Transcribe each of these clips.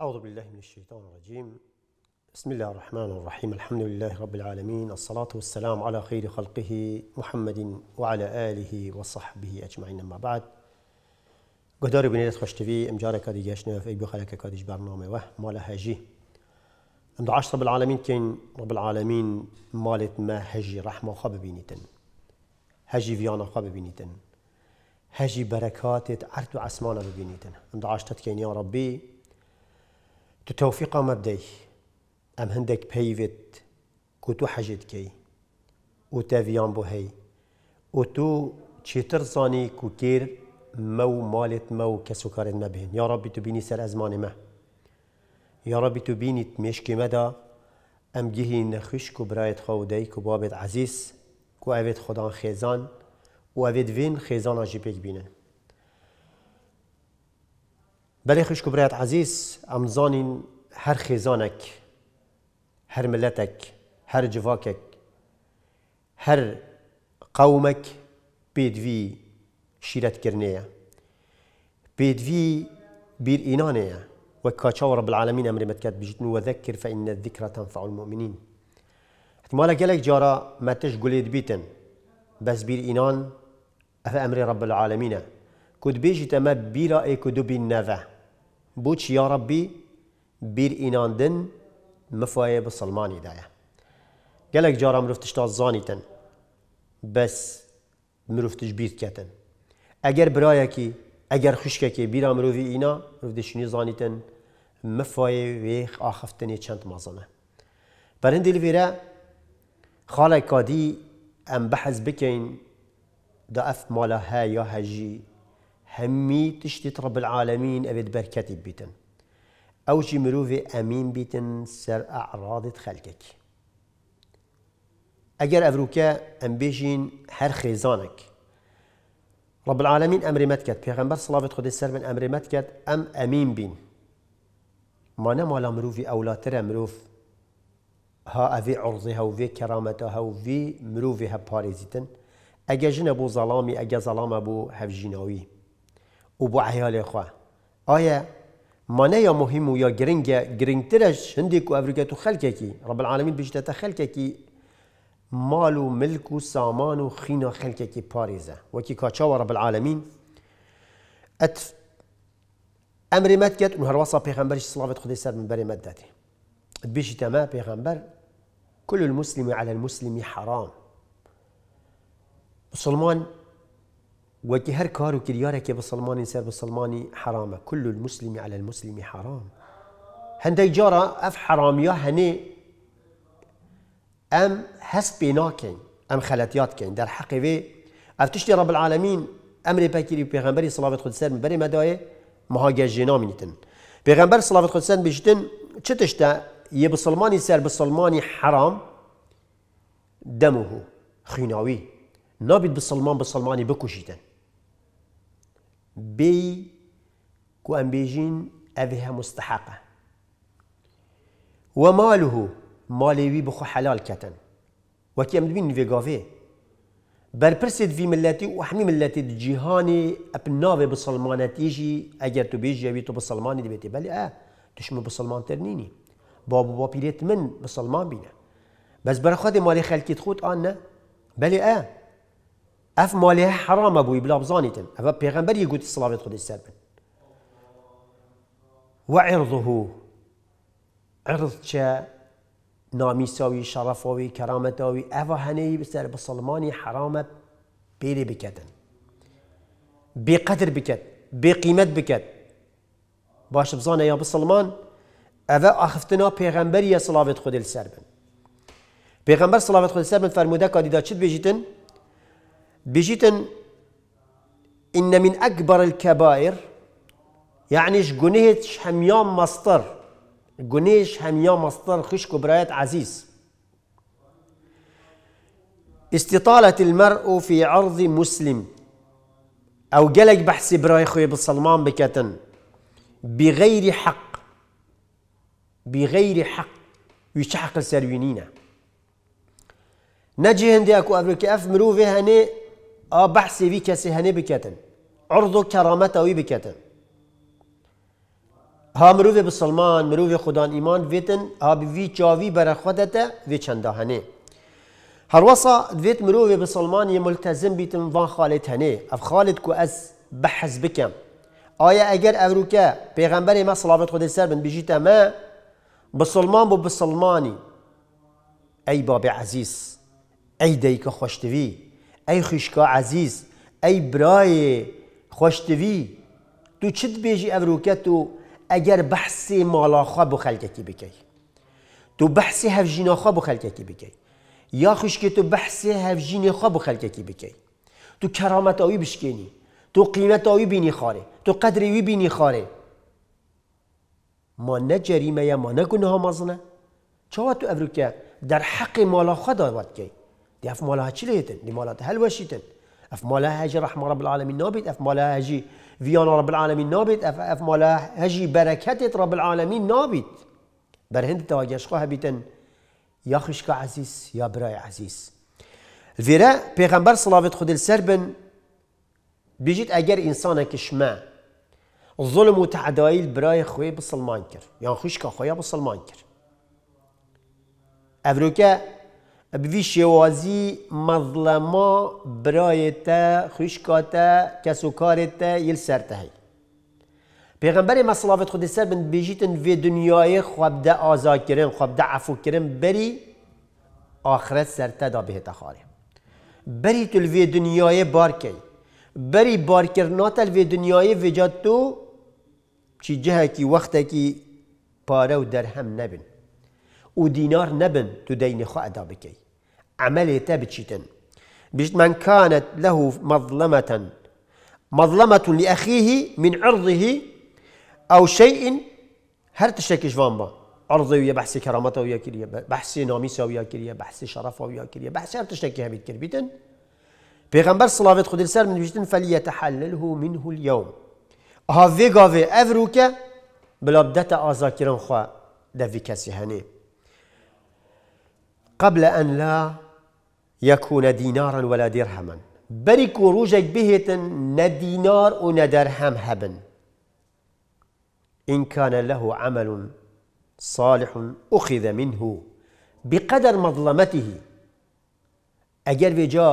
أعوذ بالله من الشيطان الرجيم بسم الله الرحمن الرحيم الحمد لله رب العالمين الصلاة والسلام على خير خلقه محمد وعلى آله وصحبه أجمعين ما بعد قدر بینید خوش تیوی امجاره کادی گشنه فی بخلا که کادیش برنامه و مالا هجي ام دعاش رب العالمين كين رب العالمين مالت ما هجي رحمه خواب ببینیتن هجي فيانا خواب ببینیتن هجي بركاتت عرت و عسمانه ببینیتن ام دعاش تتکین یا تو تەوفیقا مەبدەی ئەم هەندێک پەیوێت کو تو حەجێت کەی و تەڤیان بو هەی و تو چێتر زانی کوکێر مە مو مالت مو و کەس و کارێت مەبێن یاڕبی تو بینی سەر ئەزمانی مە یاڕبی تو بینیت مێشکی مەدا ئەم گیهی نەخشک و برایەت خە و دەیک و عزیز و ئەوێت وێن خێزانە ژی پێک بینن بەێ خوشک و برات عزیز ئەمزانین هەر خێزانێک هەر ملەتێک هەر جڤاکێک هەر قەومێک پێدوی شیرەتکردنەیە پێدوی بیر ئینانەیە وەک کاچاوە بالعاالمین ئەمرمەتکات بژتن وەذەکرد فەئینە ذکر تنفع المؤمنین احتمالا گەلێک جارا متش گولێت بیتن بس بیر اینان اف ئەمری رب العالمینه کد بێژی تەمە بیرا ای و دوبی نەڤە بوچ يا ربي بير ایناندن مفایه به سلمانی دایه گلک جارا مرفتش تا زانیتن بس مرفتش بير کتن اگر برايكي اگر خشکه کی مروفي مروفی مرفتش مروفتش نی زانیتن مفایه ویخ آخفتنی چند مازنه برهندی لویره خالکادی ام بحث بكين دا اف مالا ها یا هجی همي تشتت رب العالمين ابد برکتی بيتن او چی مروف امین بیتن سر أعراض خلقك أجر أفروكا ام بيجين هر خيزانك رب العالمين امر متکت پیغمبر صلاة خد السر من امر متكت ام أمين بين ما نه مالا مروف اولاتر مروف ها اوی عرضی ها وی کرامتا ها وی مروف ها پارزیتن اگر جن ابو ظلامی ظلام ابو هفجيناوي و بو عیال خواه آیا مانه یا مهم و یا گرنگ گرنگترش هندی کو افریقا تو خلکه کی رب العالمین بجده تا خلکه کی مال و ملک و سامان و خینا خلکه کی پاریزه وکی کاچا رب العالمین ات امر مدت کرد اون هرواسا پیغمبرش صلوات خدای سر من بری مد داده بيجي تما پیغمبر كل المسلم على المسلم حرام مسلمان وكي هر كارو كريارك بسلماني سير بسلماني حرام كل المسلم على المسلم حرام هندي جارة اف حرام يا هني ام هس بيناكين ام خلاتيات كين در حقي في افتشتي رب العالمين امر باكيري بيغنبري صلاة خدسة من بري مداي جينا جنامينتن بيغمبر صلاة خد سر بجتن يا بسلماني سير بسلماني حرام دمه خيناوي نابد بسلمان بسلماني بكوشيتن bei کوامبێژین بيجين هەموو مستحقة وماله مالي وي بخو حلال كتن وكي ئەم دوبین نوێگاوێ بل وی في و وحمي ملەتی جیهانی ئەپ بسلمان تيجي أجر تو بێژیاوی تو بسلمانی بيتي بەلی آه دشمە بسلمانتر ترنيني باب با من بسلمان بينا بس برخادي مالي خەلکیت تخوت آنا بل آه اف ماله حرام ابوي بلا بزانيتن اف بيغمبر يقول الصلاه خدي السربن وعرضه عرض تشا ناميساوي شرفاوي كرامتاوي افا هني بسر بسلماني حرامه بيري بكتن بقدر بكت بقيمت بكت باش بزانه يا بسلمان افا اخفتنا بيغمبر يا صلاه خدي السربن بيغمبر صلاه خدي السربن فرموده كاديدا تشد بيجيتن بجيتن إن من أكبر الكبائر يعني جنيه حميان مصدر جنيه حميان مصدر خش كبريات عزيز استطالة المرء في عرض مسلم أو جلك بحس براي خوي بالصلمان بكتن بغير حق بغير حق ويشحق السروينينا نجي هندي أكو أفريكي أف مروفي هني آه، بحثي في وی هني بكتن عرضو كرامته وي بكتن ها مروفي بسلمان مروفي خدان ايمان فيتن ها وی جاوي بر خودتا وی چنده هني هر وصا دویت مروفي بسلمان يملتزم بيتن بیتن وان خالد هني اف خالد كو از بحث بكم آیا اگر اوروکه پیغمبر ما صلابت خود سر بن بجیت ما بسلمان بو بسلمانی ای باب عزیز ای دیک خوشتوی ای خوشکا عزیز ای برای خوشتوی تو چت بیجی تو اگر بحث مالاخوا بو کی بکی تو بحث هفجین خوا بو کی بکی یا که تو بحث هفجین خواب بو خلککی بکی تو کرامت آوی بشکنی تو قیمت آوی بینی خاره تو قدر آوی بینی خاره ما نه جریمه یا ما نه گناه مازنه چاوه تو افروکه در حق مالا خدا باید دي اف مالها تشليتن دي مالها هلوشيتن اف مالها هجي رحمه رب العالمين نوبت اف مالها هجي فيانا رب العالمين نوبت اف اف مالها هجي بركتت رب العالمين نوبت برهند تواجه شخوها بيتن يا خشك عزيز يا براي عزيز الفيراء بيغمبر صلاة خد السربن بيجيت اجر انسانك كشما ظلم وتعدايل براي خوي بصلمان كر يعني خشك خويا بصل مانكر افروكا بوی شوازی مظلما برای تا کسکارت یل سرته هی پیغمبر ما صلوات خود سر بند بیجیتن وی دنیای خواب ده آزا کرن خواب ده عفو کرن بری آخرت سرته دا به تخاره بری تو وی دنیای بارکی بری بارکر وی دنیای وجات تو چی جهه کی وقت پاره و درهم نبن او دینار نبن تو دین خو ادا بکی عملية بتشيتن بيجت من كانت له مظلمة مظلمة لأخيه من عرضه أو شيء هر تشتكيش فانبا عرضي ويا بحسي كرامته ويا كريا بحسي ناميسه ويا كريا بحسي شرفه ويا كريا بحسي هر تشتكي هبيت كربيتن پیغمبر صلوات خود السر من بيجتن فليتحلله منه اليوم ها غا في افروكا بلا بدتا آزاكرن خوا دفي كسي هني قبل أن لا يكون دينارا ولا درهما بريك وروجك بهتن ندينار وندرهم هبن إن كان له عمل صالح أخذ منه بقدر مظلمته أجر في جا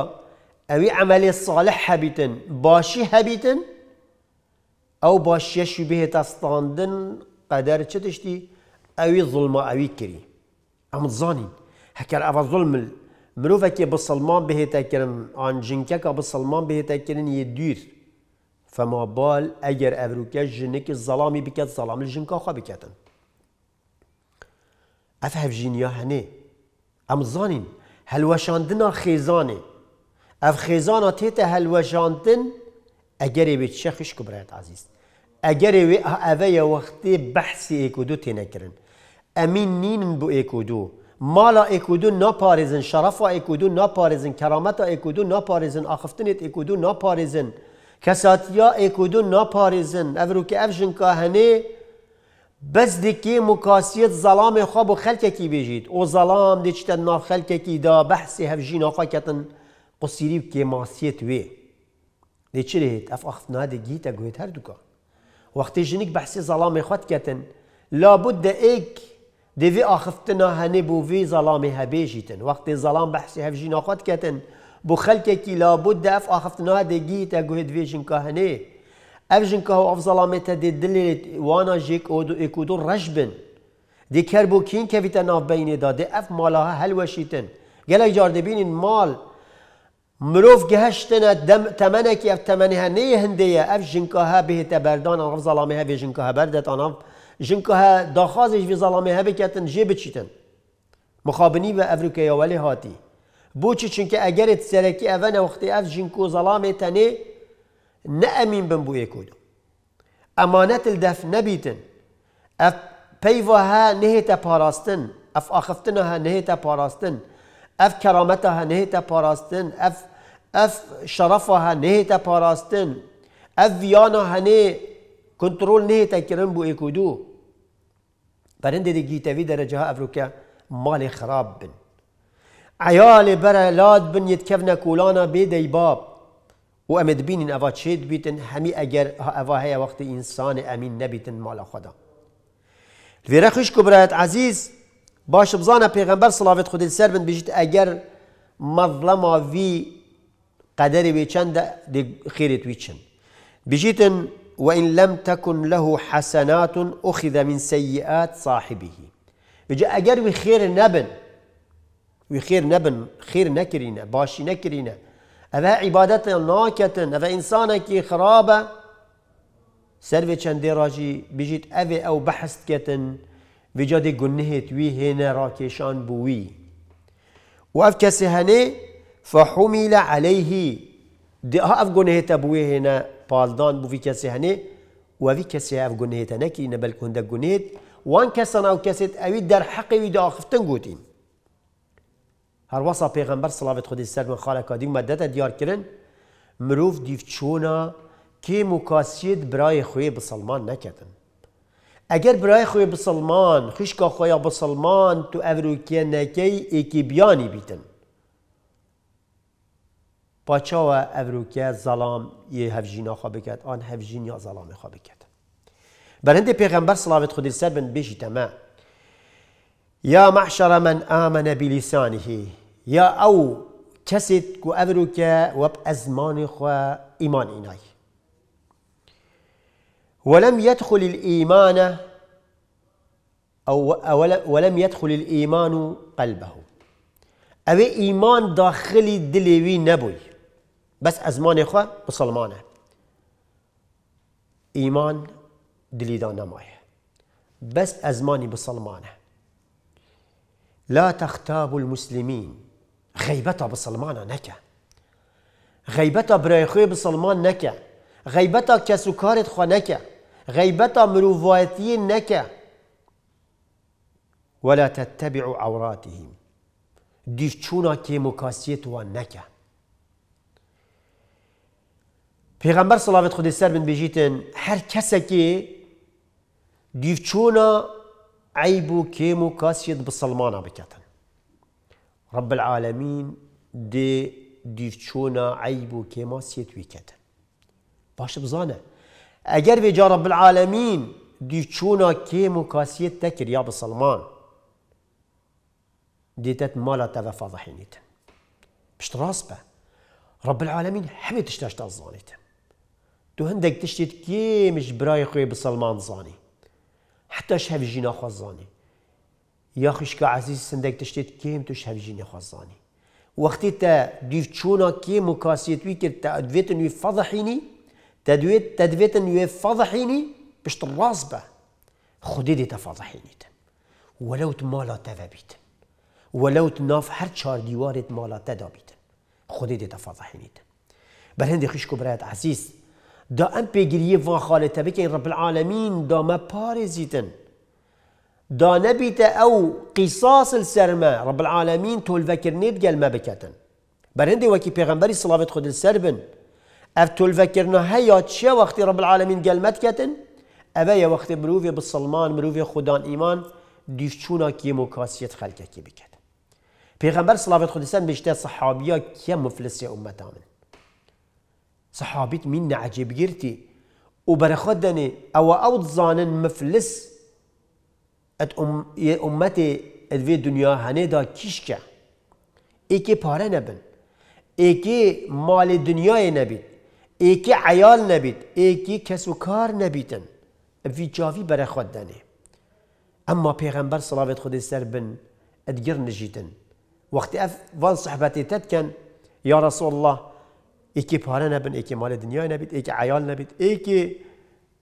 عمل صالح هبتن باشي هبتن أو باشي شبه تستاندن قدر تشتشتي أو ظلم أو كري أم ظانين هكذا أفا ظلم مروفك بالسلمان به تكرن عن جنكك بالسلمان به تكرن يدير فما بال اگر افروكا جنك الظلامي بكت ظلام الجنكا خا بكتن افهف جينيا هني ام زانين هل وشاندنا خيزاني اف خيزانا تيتا هل وشاندن اگر بيت شخش كبرات عزيز اگر اوه وقتي بحثي ايكودو تينكرن امين نينن بو ايكودو مالا اکودو ناپارزن شرف و اکودو ناپارزن کرامت و اکودو ناپارزن آخفتنیت اکودو ناپارزن کساتیا اکودو ناپارزن او که افجن کاهنه بس دیکی مکاسیت ظلام خواب و خلکه کی بیجید او ظلام دیچتن ناف خلکه کی دا بحثی هفجین آقا کتن قصیری که ماسیت وی دیچی رهید اف آخفتنا تا اگویت هر دوکا وقتی جنیک بحثی ظلام خود کتن لابد ایک دیوی آخفتنا هنه بو وی ظلامی هبیجیتن وقتی ظلام بحثی هفجی ناخواد کتن بو خلکه کی لابد دف آخفتنا دیگی تا گوهد وی جنکا هنه اف جنکا و اف ظلامی تا دی وانا جیک او دو اکودو رجبن دی کر بو کین که ویتا ناف بینه داده اف مالاها وشیتن گلا جار بینین مال مروف گهشتنا دم کی اف تمنه هنه هنده اف جنکا ها تبردان تبردان اف ظلامی ها بی جنکا بردت جنکه داخازش وی ظلامه ها بکتن جه بچیتن مخابنی و افریکای اولی هاتی بو چی چونکه اگر سرکی اوان وقتی اف جنکو ظلامه تنه نه امین بن بو یکودو امانت الدف نبیتن اف پیوها تا پاراستن اف نهی تا پاراستن اف کرامتها تا پاراستن اف اف شرفها تا پاراستن اف ها نه کنترل نه تکرن بو برند پرنده دی گیتوی درجه ها افروکا مال خراب بن عيال برا لاد بن يتكفنا كولانا بيدي باب و بین این اوا چید بیتن همی اگر اوا هي وقت انسان امین نبیتن مال خدا ویره الفيرخش كبرات عزیز باش بزانه پیغمبر صلوات خود سر بند بجید اگر مظلم وی قدر وی چند دی خیرت وی چند بجیدن وإن لم تكن له حسنات أخذ من سيئات صاحبه يجا أجر وخير نبن وخير نبن خير نكرينا باش نكرينا أذا عبادة ناكت أذا إنسانك خرابة سر چند راجي بجيت أذى أو بحث كتن بجد قنهت وي هنا راكشان بوي وأف كسي هني فحمل عليه دي أف قنهت بوي هنا پالدان بو وی کسی هنه و وی کسی اف گونه گنهت نکرینه بلکه هنده گنهت وان کسان او کسیت اوی در حقی وی دا آخفتن گوتین هر وصا پیغمبر صلاوت خودی سر من خالق کادی مدت دیار کرن مروف دیف چونا که مکاسیت برای خوی بسلمان نکتن اگر برای خوی بسلمان خشکا خویا بسلمان تو اوروکیه نکی ایکی بیانی بیتن پاچاوە ئەروکە زەڵام ی هەفژینا خوا کرد آن هفجین یا زەڵامی خوا کرد بەرهندی پیغمبر سلاوێت خودی سر بن بێژی تما یا مەحشەرە من آمن بیلیسانیهی یا ئەو کەسێت کو ئەروکە وەب ازمان خواه ایمان اینای ولم يدخل الإيمان أو ولم يدخل الإيمان قلبه أو إيمان داخلی دلوي نبوي بس ازمان خو مسلمانه ایمان دلیدا نمایه بس ازماني مانی مسلمانه لا تختاب المسلمين غيبتا بسلمانا نكا غيبتا برايخوي بسلمان نكا غيبتا كسوكارت خو نكا غيبتا مروفايتين نكا ولا تتبعوا عوراتهم ديشتونا كي مكاسيت نكا پیغمبر صلوات خود سر من بیجیتن هر کسکی دیفچونا عیب و کیم کاسید بسلمانا بکتن رب العالمین دی دیفچونا عيبو و سيد آسید باش بزانه اگر بجا رب العالمین دیفچونا كيمو كاسيد کاسید تکر یا بسلمان ديتت مالا تفا فضحينيتن باش تراس رب العالمين حبيت تشتاش تظانيتن تو هەندێک تشتێت کێمش برای خۆی بسەلمان زاني حتى هەویژی جينا یاخشکە يا سندێک عزيز کێم توش كيم تو وەختی جينا دیف چۆنا کێم و کاسیەتوی کرد تا دوێتن وی فەضحینی تدوێت تدوێتن وێ فەضحینی نوي فضحيني باش تراصبه خدي دي تفضحيني ولو تمالا تذبيت ولو ناف هر چار دیوارێت مالا تەدا بیتن خودی دێتە فەضحینیتن بەرهندی خشک و برایەت عزیز دا ام پیگریه و خاله تبه که رب العالمین دا ما پارزیتن دا نبیت او قصاص السرمه رب العالمین تول وکر نید گل ما بکتن برنده وکی پیغمبری صلاوت خود السر بن اف تول وکر نه هیا چه وقتی رب العالمین گل ما اوه یا وقتی مروفی بسلمان مروفی خودان ایمان دیفچونا کی مکاسیت خلقه کی بکتن پیغمبر صلاوت خود السر بشته صحابیا کی مفلسی امتامن صحابيت مين عجيب جيرتي وبرخدني او او ظانن مفلس ات ام يا امتي في دنيا هنيدا كيشكا ايكي بارا نبن ايكي مال دنيا نبيت ايكي عيال نبيت ايكي كسوكار نبيتن في جافي برخدني اما پیغمبر صلاة خود سر بن ادگر نجيتن وقت اف وان صحبتي تتكن يا رسول الله ایکی پاره نبن ایکی مال دنیا نبید ایکی عیال نبید ایکی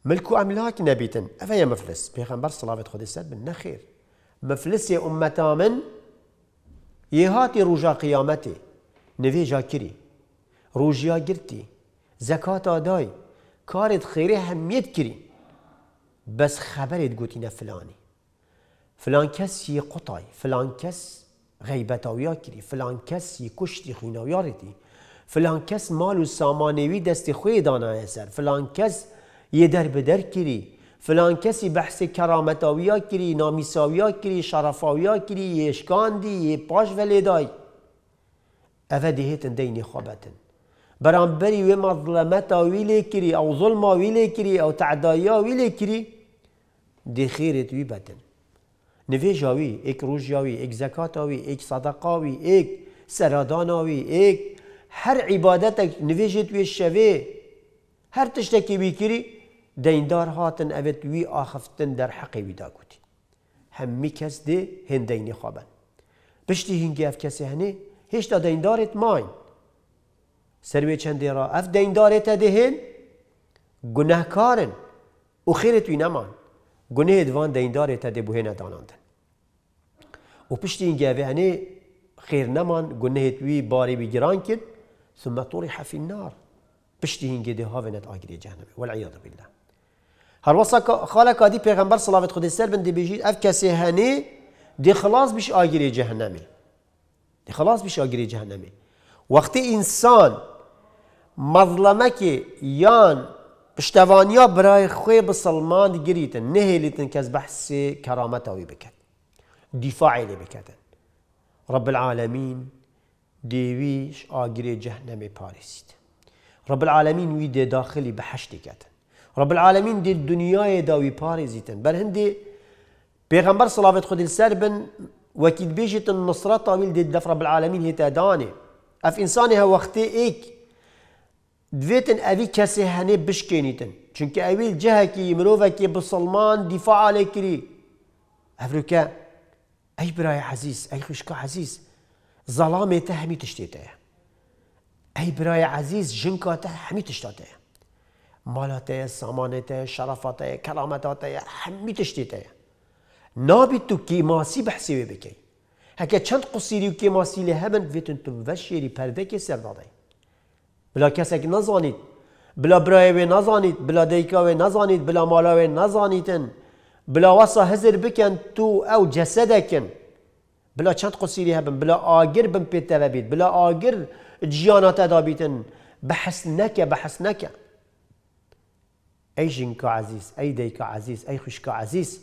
املاک وأملاك اوه أفيا مفلس پیغمبر صلاوت خدي سد من نخير مفلس يا أمتا من يهاتي رجا قيامتي نفي جاكري روژیا جرتي زكاة داي كارد خیره همیت کری بس خبري تقولينا فلاني فلان یه قطای فلان کس غیبتاویا کری فلان كس يكشتي خوينا ويارتي فلان کس مال و سامانوی دست خوی دانای سر فلان کس یه در بدر کری فلان کسی بحث کرامتاویا کری نامیساویا کری شرفاویا کری یه اشکاندی یه پاش ولیدای اوه دهیتن دینی خوابتن بران بری و مظلمتا ویلی کری او ظلما ویلی کری او تعدایا کری دی خیرت وی بتن نوی جاوی ایک روژ جاوی ایک زکات آوی ایک صدقاوی ایک ایک هر عبادتک نویجت وی شوه هر تشتکی وی کری دیندار هاتن اوی وی آخفتن در حقی ویدا کوتی هم کس ده هندینی خوابن بشتی هنگی اف کسی هنه دا دیندارت ماین سروی چندی را اف دیندارت دهن گناهکارن و خیرت وی نمان گنه دوان دیندارت ده بوه او و پشتی هنگی اف خیر نمان گناهت وی باری بی گران کن ثم طرح في النار پشتی جدي هافنت اجري نت والعياذ بالله هر وصا خاله کادی پیغمبر صلوات خود سر بند بیجید اف کسی هنی دي خلاص بش اجري جهنمي دي خلاص بش اجري جهنمي وقت انسان مظلمه يان یان پشتوانیا براي خوي بسلمان جريت نهیلیتن که از بحث کرامت آوی بکن رب العالمين ديويش آجري جهنم باريسيت رب العالمين ويدي داخلي بحشتي كاتن رب العالمين دي الدنيا داوي باريزيتن بل هندي بيغمبر صلاة خد السربن وكيد بيجت النصرة طويل دي دف رب العالمين هي تاداني اف انسانها وقتي ايك دفيتن اوي كسي هني بشكينيتن چونك اوي الجهة كي مروفا كي بسلمان دفاع عليك ري اي براي عزيز اي خشكا عزيز ظلامی ته همی برای عزیز برای عزیز جنکا ته همی تشتاته مالاته سامانته شرفته کرامته همی تو کی تو ماسی بحسی بکی؟ هکه چند قصیری و لی لهمن ویتون تو پرده پرده سرداده بلا که نزانید، بلا برای وی نزانید بلا دیکا وی نزانید بلا مالا وی بلا وصا هزر بکن تو او جسدکن بلا چند قصیری هبن بلا آگر بن پیت بید بلا آگر جیانات دابیتن بحث نکه بحث نکه ای جنکا عزیز ای دیکا عزیز ای خوشکا عزیز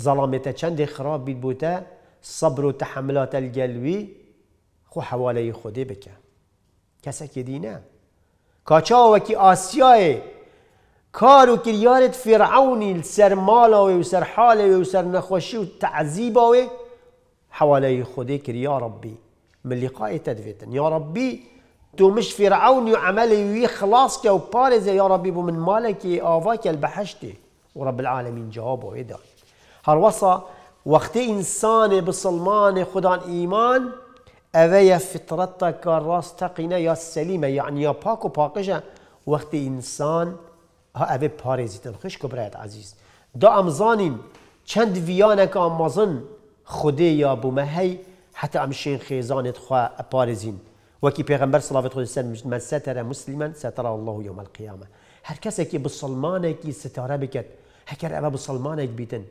ظلامت چند خراب بید بوده صبر و تحملات الگلوی خو حواله خودی بکن کسا که دینه کاچا و کی آسیای و کریارت فرعونی سر مالا و سر حال و سر نخوشی و تعذیب حوالي خديك يا ربي من لقاء تدفيتن يا ربي تو مش فرعون يعمل خلاص كو بارز يا ربي من مالك آفاك البحشتي ورب العالمين جوابه إذا هالوصى وقت إنسان بسلمان خدان إيمان اذيا فطرتك الراس تقينا يا السليمة يعني يا باكو باكشا وقت إنسان ها أبي بارزتن خش كبرات عزيز دا أمزانين چند ویانک آمازن خودی یا بومه هی حتی امشین خیزانت خواه پارزین وكي پیغمبر الله خود سر من ستر مسلما ستر الله يوم القيامه هر کسی که بسلمانه کی ستاره بکد هکر اما بسلمانه بیتن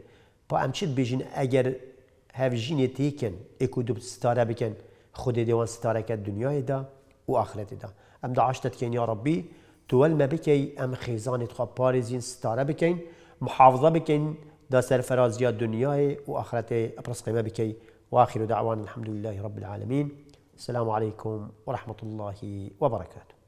با امچید بیجین اگر هفجین تیکن اکو دوب ستاره بکن خود دیوان ستاره کد دنیای دا و آخرت دا ام دعاشتت کن یا ربی تول ما بکی ام خیزان خواب پارزین ستاره بکن محافظه بکن دا سرفراز یا دنیای و آخرت اپرس قیمه بکی و دعوان الحمد لله رب العالمين السلام عليكم ورحمة الله وبركاته